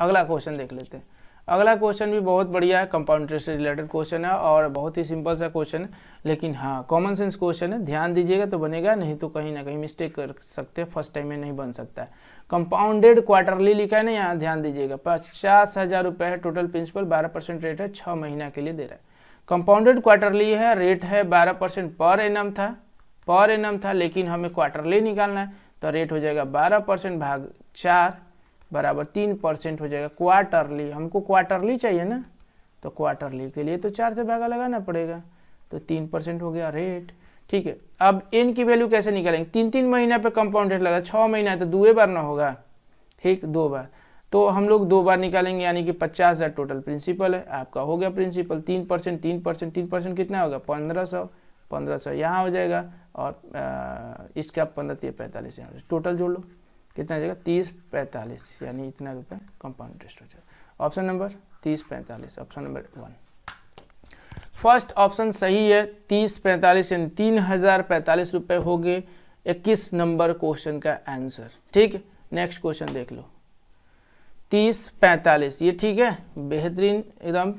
अगला क्वेश्चन देख लेते हैं अगला क्वेश्चन भी बहुत बढ़िया है कंपाउंड इंटरेस्ट से रिलेटेड क्वेश्चन है और बहुत ही सिंपल सा क्वेश्चन है लेकिन हाँ कॉमन सेंस क्वेश्चन है ध्यान दीजिएगा तो बनेगा नहीं तो कहीं ना कहीं मिस्टेक कर सकते हैं फर्स्ट टाइम में नहीं बन सकता है कंपाउंडेड क्वार्टरली लिखा है ना यहाँ ध्यान दीजिएगा पचास हज़ार रुपये है टोटल प्रिंसिपल बारह परसेंट रेट है छः महीना के लिए दे रहा है कंपाउंडेड क्वार्टरली है रेट है बारह परसेंट पर एम था पर एम था लेकिन हमें क्वार्टरली निकालना है तो रेट हो जाएगा बारह परसेंट भाग चार बराबर तीन परसेंट हो जाएगा क्वार्टरली हमको क्वार्टरली चाहिए ना तो क्वार्टरली के लिए तो चार से भागा लगाना पड़ेगा तो तीन परसेंट हो गया रेट ठीक है अब एन की वैल्यू कैसे निकालेंगे तीन तीन महीना पे कंपाउंड रेट लगा छः महीना है तो दो बार ना होगा ठीक दो बार तो हम लोग दो बार निकालेंगे यानी कि पचास हज़ार टोटल प्रिंसिपल है आपका हो गया प्रिंसिपल तीन परसेंट तीन परसेंट तीन परसेंट कितना होगा पंद्रह सौ पंद्रह सौ यहाँ हो जाएगा और आ, इसका पंद्रह तीन पैंतालीस यहाँ टोटल जोड़ लो कितना जाएगा तीस पैंतालीस यानी इतना रुपये कंपाउंड जाएगा ऑप्शन नंबर तीस पैंतालीस option number one first option सही है तीस पैंतालीस यानी तीन हज़ार पैंतालीस रुपये हो गए इक्कीस नंबर क्वेश्चन का आंसर ठीक है नेक्स्ट क्वेश्चन देख लो तीस पैंतालीस ये ठीक है बेहतरीन एकदम